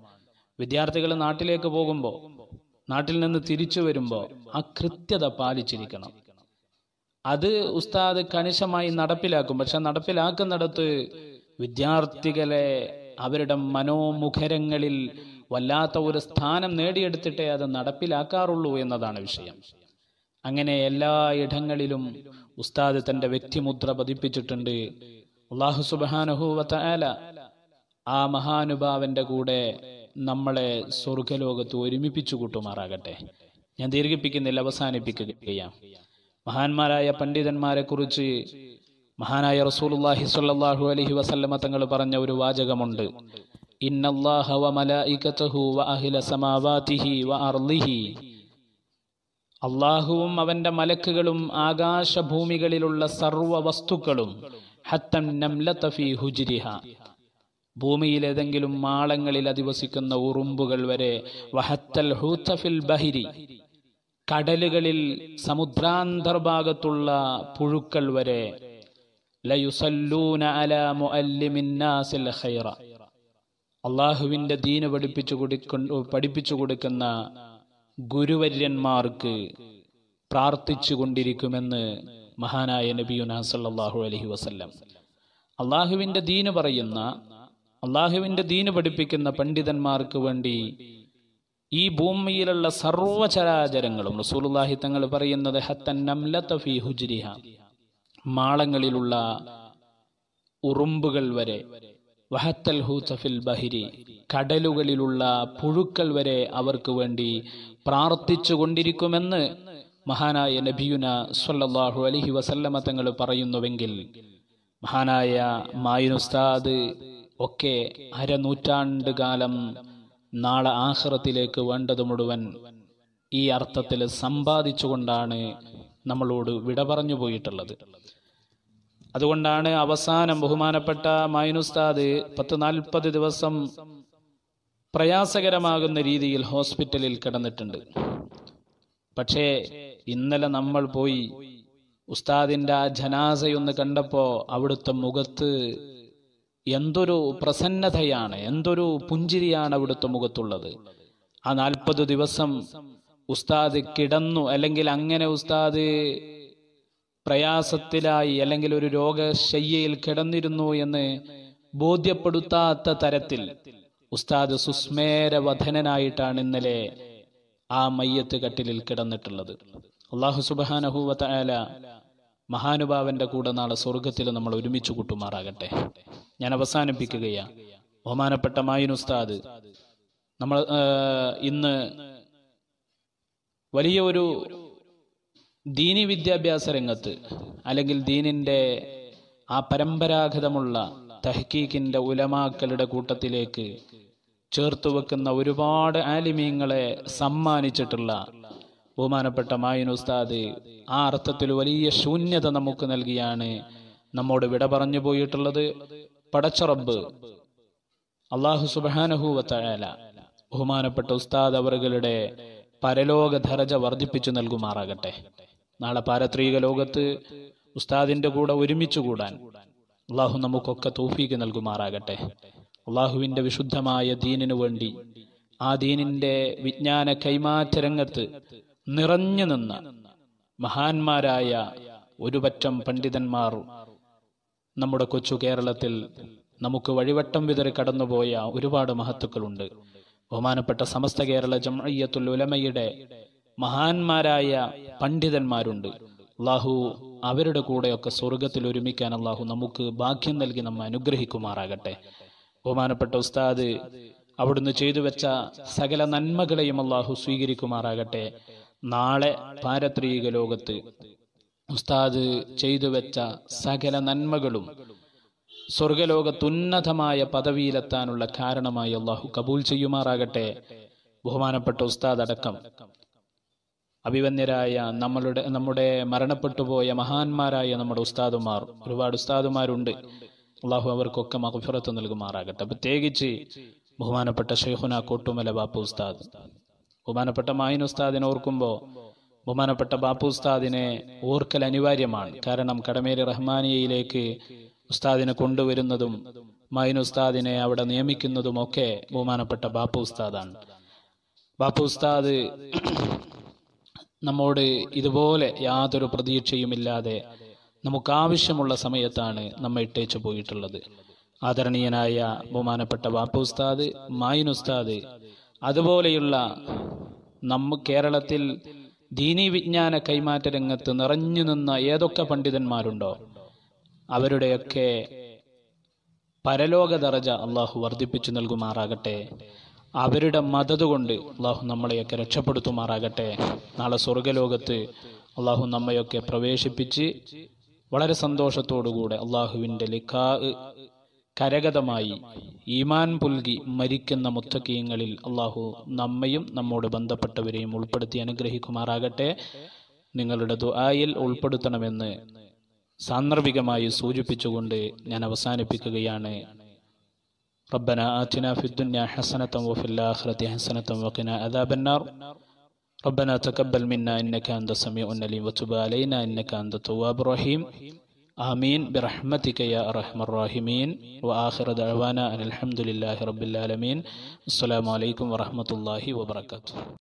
വിദ്യാർത്ഥികൾ നാട്ടിലേക്ക് പോകുമ്പോൾ നാട്ടിൽ നിന്ന് തിരിച്ചു വരുമ്പോൾ ആ കൃത്യത പാലിച്ചിരിക്കണം അത് ഉസ്താദ് കണിശമായി നടപ്പിലാക്കും പക്ഷെ നടപ്പിലാക്കുന്നിടത്ത് വിദ്യാർത്ഥികളെ അവരുടെ മനോമുഖരങ്ങളിൽ വല്ലാത്ത ഒരു സ്ഥാനം നേടിയെടുത്തിട്ടേ അത് നടപ്പിലാക്കാറുള്ളൂ എന്നതാണ് വിഷയം അങ്ങനെ എല്ലാ ഇടങ്ങളിലും ഉസ്താദ് തന്റെ വ്യക്തിമുദ്ര പതിപ്പിച്ചിട്ടുണ്ട് അള്ളാഹു സുബാനഹുല ആ മഹാനുഭാവന്റെ കൂടെ നമ്മളെ സ്വർഗലോകത്ത് ഒരുമിപ്പിച്ചു കൂട്ടുമാറാകട്ടെ ഞാൻ ദീർഘിപ്പിക്കുന്നില്ല അവസാനിപ്പിക്കുകയാണ് മഹാന്മാരായ പണ്ഡിതന്മാരെ കുറിച്ച് മഹാനായ റസൂലുള്ളാഹി സ്വല്ലല്ലാഹു അലൈഹി വസല്ലമ തങ്ങൾ പറഞ്ഞ ഒരു വാചകമുണ്ട് ഇന്നല്ലാഹ വ മലായികതഹു വ അഹ്ല സമാവാതിഹി വ അർളിഹി അല്ലാഹുവും അവന്റെ മലക്കുകളും ആകാശഭൂമികളിലുള്ള സർവ വസ്തുക്കളും ഹത്തൻ നംലത ഫീ ഹുജ്രിഹ ഭൂമിയിലേതെങ്കിലും മാളങ്ങളിൽ അധിവസിക്കുന്ന ഉറുമ്പുകൾ വരെ വഹത്തൽ ഹൂത്തഫിൽ ബഹിരി കടലുകളിൽ സമുദ്രാന്തർഭാഗത്തുള്ള പുഴുക്കൾ വരെ അള്ളാഹുവിന്റെ ദീന ഖൈറ പഠിപ്പിച്ചു കൊടുക്ക പഠിപ്പിച്ചു കൊടുക്കുന്ന ഗുരുവര്യന്മാർക്ക് പ്രാർത്ഥിച്ചു കൊണ്ടിരിക്കുമെന്ന് മഹാനായ നബിയുനാ സല്ലാഹു അലഹി വസ്ല്ലാം അള്ളാഹുവിന്റെ ദീന് പറയുന്ന അള്ളാഹുവിന്റെ ദീന് പഠിപ്പിക്കുന്ന പണ്ഡിതന്മാർക്ക് വേണ്ടി ഈ ഭൂമിയിലുള്ള സർവചരാചരങ്ങളും റസൂലുല്ലാഹി തങ്ങൾ പറയുന്നത് ഹത്തൻ നംലത്ത ഫി ഹുജ്രിഹ മാളങ്ങളിലുള്ള ഉറുമ്പുകൾ വരെ വഹത്തൽ ഹൂത്തഫിൽ ബഹിരി കടലുകളിലുള്ള പുഴുക്കൾ വരെ അവർക്ക് വേണ്ടി പ്രാർത്ഥിച്ചു കൊണ്ടിരിക്കുമെന്ന് മഹാനായ നബിയുന സല്ലല്ലാഹു അലഹി വസല്ലമ തങ്ങൾ പറയുന്നുവെങ്കിൽ മഹാനായ മായിനുസ്താദ് ഒക്കെ അരനൂറ്റാണ്ട് കാലം നാളെ ആഹ്റത്തിലേക്ക് വേണ്ടത് മുഴുവൻ ഈ അർത്ഥത്തിൽ സമ്പാദിച്ചുകൊണ്ടാണ് നമ്മളോട് വിട പറഞ്ഞു പോയിട്ടുള്ളത് അതുകൊണ്ടാണ് അവസാനം ബഹുമാനപ്പെട്ട മൈനുസ്താദ് പത്ത് നാൽപ്പത് ദിവസം പ്രയാസകരമാകുന്ന രീതിയിൽ ഹോസ്പിറ്റലിൽ കിടന്നിട്ടുണ്ട് പക്ഷേ ഇന്നലെ നമ്മൾ പോയി ഉസ്താദിൻ്റെ ആ ജനാസയൊന്ന് കണ്ടപ്പോൾ അവിടുത്തെ മുഖത്ത് എന്തൊരു പ്രസന്നതയാണ് എന്തൊരു പുഞ്ചിരിയാണ് അവിടുത്തെ മുഖത്തുള്ളത് ആ നാൽപ്പത് ദിവസം ഉസ്താദ് കിടന്നു അല്ലെങ്കിൽ അങ്ങനെ ഉസ്താദ് പ്രയാസത്തിലായി അല്ലെങ്കിൽ ഒരു രോഗശയ്യയിൽ കിടന്നിരുന്നു എന്ന് ബോധ്യപ്പെടുത്താത്ത തരത്തിൽ ഉസ്താദ് സുസ്മേരവധനനായിട്ടാണ് ഇന്നലെ ആ മയ്യത്ത് കട്ടിലിൽ കിടന്നിട്ടുള്ളത് അള്ളാഹു സുബാനഹുല മഹാനുഭാവന്റെ കൂടെ നാളെ സ്വർഗത്തിൽ നമ്മൾ ഒരുമിച്ച് കൂട്ടുമാറാകട്ടെ ഞാൻ അവസാനിപ്പിക്കുകയാണ് ബഹുമാനപ്പെട്ട മായിൻ ഉസ്താദ് നമ്മൾ ഇന്ന് വലിയ ഒരു ദീനി വിദ്യാഭ്യാസ രംഗത്ത് അല്ലെങ്കിൽ ദീനിന്റെ ആ പരമ്പരാഗതമുള്ള തഹ്ക്കീക്കിൻ്റെ ഉലമാക്കളുടെ കൂട്ടത്തിലേക്ക് ചേർത്തു വെക്കുന്ന ഒരുപാട് ആലിമീങ്ങളെ സമ്മാനിച്ചിട്ടുള്ള ബഹുമാനപ്പെട്ട മായൻ ഉസ്താദ് ആ അർത്ഥത്തിൽ വലിയ ശൂന്യത നമുക്ക് നൽകിയാണ് നമ്മോട് വിട പറഞ്ഞു പോയിട്ടുള്ളത് പടച്ചറബ് അള്ളാഹു സുബാനഹൂവത്തഴല ബഹുമാനപ്പെട്ട ഉസ്താദ് അവറുകളുടെ പരലോക ധരജ വർദ്ധിപ്പിച്ചു നൽകുമാറാകട്ടെ നാളെ പാരത്രിക ലോകത്ത് ഉസ്താദിന്റെ കൂടെ ഒരുമിച്ച് കൂടാൻ അള്ളാഹു നമുക്കൊക്കെ തോഫീക്ക് നൽകുമാറാകട്ടെ അള്ളാഹുവിന്റെ വിശുദ്ധമായ ദീനിനു വേണ്ടി ആ ദീനിന്റെ വിജ്ഞാന കൈമാറ്റ രംഗത്ത് നിറഞ്ഞു നിന്ന മഹാന്മാരായ ഒരുപറ്റം പണ്ഡിതന്മാർ നമ്മുടെ കൊച്ചു കേരളത്തിൽ നമുക്ക് വഴിവട്ടം വിതറി കടന്നുപോയ ഒരുപാട് മഹത്തുക്കളുണ്ട് ബഹുമാനപ്പെട്ട സമസ്ത കേരള ജമയ്യത്തുൽ ഉലമയുടെ മഹാന്മാരായ പണ്ഡിതന്മാരുണ്ട് അള്ളാഹു അവരുടെ കൂടെയൊക്കെ സ്വർഗത്തിൽ ഒരുമിക്കാൻ അള്ളാഹു നമുക്ക് ഭാഗ്യം നൽകി നമ്മെ അനുഗ്രഹിക്കുമാറാകട്ടെ ബഹുമാനപ്പെട്ട ഉസ്താദ് അവിടുന്ന് ചെയ്തു വെച്ച സകല നന്മകളെയും അള്ളാഹു സ്വീകരിക്കുമാറാകട്ടെ നാളെ പാരത്രീക ലോകത്ത് ഉസ്താദ് ചെയ്തു വെച്ച സകല നന്മകളും സ്വർഗലോകത്തുന്നതമായ പദവിയിലെത്താനുള്ള കാരണമായി അള്ളാഹു കബൂൽ ചെയ്യുമാറാകട്ടെ ബഹുമാനപ്പെട്ട ഉസ്താദ് അടക്കം അഭിവന്യരായ നമ്മളുടെ നമ്മുടെ മരണപ്പെട്ടുപോയ മഹാന്മാരായ നമ്മുടെ ഉസ്താദുമാർ ഒരുപാട് ഉസ്താദുമാരുണ്ട് അള്ളാഹു അവർക്കൊക്കെ മകുഫിറത്ത് നൽകുമാറാകട്ടെ പ്രത്യേകിച്ച് ബഹുമാനപ്പെട്ട ഷെയ്ഖുന കൂട്ടുമല ബാപ്പ ഉസ്താദ് ബഹുമാനപ്പെട്ട മായിൻ ഉസ്താദിനെ ഓർക്കുമ്പോൾ ബഹുമാനപ്പെട്ട ബാപ്പു ഉസ്താദിനെ ഓർക്കൽ അനിവാര്യമാണ് കാരണം കടമേരി റഹ്മാനിയയിലേക്ക് ഉസ്താദിനെ കൊണ്ടുവരുന്നതും മൈൻ ഉസ്താദിനെ അവിടെ നിയമിക്കുന്നതും ഒക്കെ ബഹുമാനപ്പെട്ട ബാപ്പു ഉസ്താദാണ് ബാപ്പു ഉസ്താദ് നമ്മോട് ഇതുപോലെ യാതൊരു പ്രതീക്ഷയുമില്ലാതെ നമുക്കാവശ്യമുള്ള സമയത്താണ് നമ്മെ ഇട്ടേച്ചു പോയിട്ടുള്ളത് ആദരണീയനായ ബഹുമാനപ്പെട്ട ബാപ്പു ഉസ്താദ് മായിൻ ഉസ്താദ് അതുപോലെയുള്ള നമ്മ കേരളത്തിൽ ദീനി വിജ്ഞാന കൈമാറ്റ രംഗത്ത് നിറഞ്ഞു നിന്ന ഏതൊക്കെ പണ്ഡിതന്മാരുണ്ടോ അവരുടെയൊക്കെ പരലോക ദറജ അള്ളാഹു വർദ്ധിപ്പിച്ചു നൽകുമാറാകട്ടെ അവരുടെ മതത് കൊണ്ട് അള്ളാഹു നമ്മളെയൊക്കെ രക്ഷപ്പെടുത്തുമാറാകട്ടെ നാളെ സ്വർഗലോകത്ത് അള്ളാഹു നമ്മയൊക്കെ പ്രവേശിപ്പിച്ച് വളരെ സന്തോഷത്തോടുകൂടെ അള്ളാഹുവിൻ്റെ ലിഖാ കരഗതമായി ഈമാൻ പുൽകി മരിക്കുന്ന മുത്തക്കീയങ്ങളിൽ അള്ളാഹു നമ്മയും നമ്മോട് ബന്ധപ്പെട്ടവരെയും ഉൾപ്പെടുത്തി അനുഗ്രഹിക്കുമാറാകട്ടെ നിങ്ങളുടെ ദുആയിൽ ഉൾപ്പെടുത്തണമെന്ന് സാന്ദർഭികമായി സൂചിപ്പിച്ചുകൊണ്ട് ഞാൻ അവസാനിപ്പിക്കുകയാണ് റബ്ബന آتنا في الدنيا حسنة وفي الآخرة حسنة وقنا عذاب النار ربنا تقبل منا إنك أنت السميع العليم وتب علينا إنك أنت التواب الرحيم آمين برحمتك يا أرحم الراحمين وآخر دعوانا أن الحمد لله رب العالمين السلام عليكم ورحمة الله وبركاته